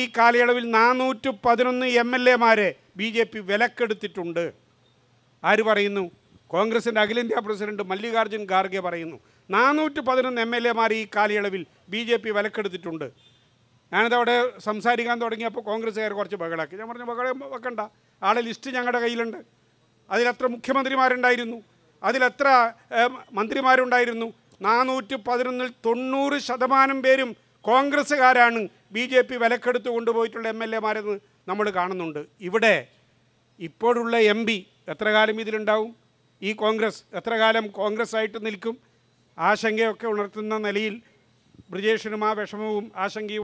ഈ കാലയളവിൽ നാനൂറ്റി പതിനൊന്ന് എം എൽ എമാരെ ബി ജെ പി വിലക്കെടുത്തിട്ടുണ്ട് ആര് പറയുന്നു കോൺഗ്രസിൻ്റെ അഖിലേന്ത്യാ പ്രസിഡന്റ് മല്ലികാർജ്ജുൻ ഖാർഗെ പറയുന്നു നാനൂറ്റി പതിനൊന്ന് എം എൽ എമാർ ഈ കാലയളവിൽ ബി ജെ പി വിലക്കെടുത്തിട്ടുണ്ട് അവിടെ സംസാരിക്കാൻ തുടങ്ങിയപ്പോൾ കോൺഗ്രസ്സുകാർ കുറച്ച് ബഹളാക്കി ഞാൻ പറഞ്ഞു ബഹളം വെക്കണ്ട ആളെ ലിസ്റ്റ് ഞങ്ങളുടെ കയ്യിലുണ്ട് അതിലെത്ര മുഖ്യമന്ത്രിമാരുണ്ടായിരുന്നു അതിലെത്ര മന്ത്രിമാരുണ്ടായിരുന്നു നാനൂറ്റി പതിനൊന്നിൽ തൊണ്ണൂറ് ശതമാനം പേരും കോൺഗ്രസ്സുകാരാണ് ബി ജെ പി വിലക്കെടുത്ത് കൊണ്ടുപോയിട്ടുള്ള എം എൽ എമാരെന്ന് നമ്മൾ കാണുന്നുണ്ട് ഇവിടെ ഇപ്പോഴുള്ള എം പി എത്ര കാലം ഇതിലുണ്ടാവും ഈ കോൺഗ്രസ് എത്ര കാലം കോൺഗ്രസ് ആയിട്ട് നിൽക്കും ആശങ്കയൊക്കെ ഉണർത്തുന്ന നിലയിൽ ബ്രിജേഷിനും ആ വിഷമവും ആശങ്കയും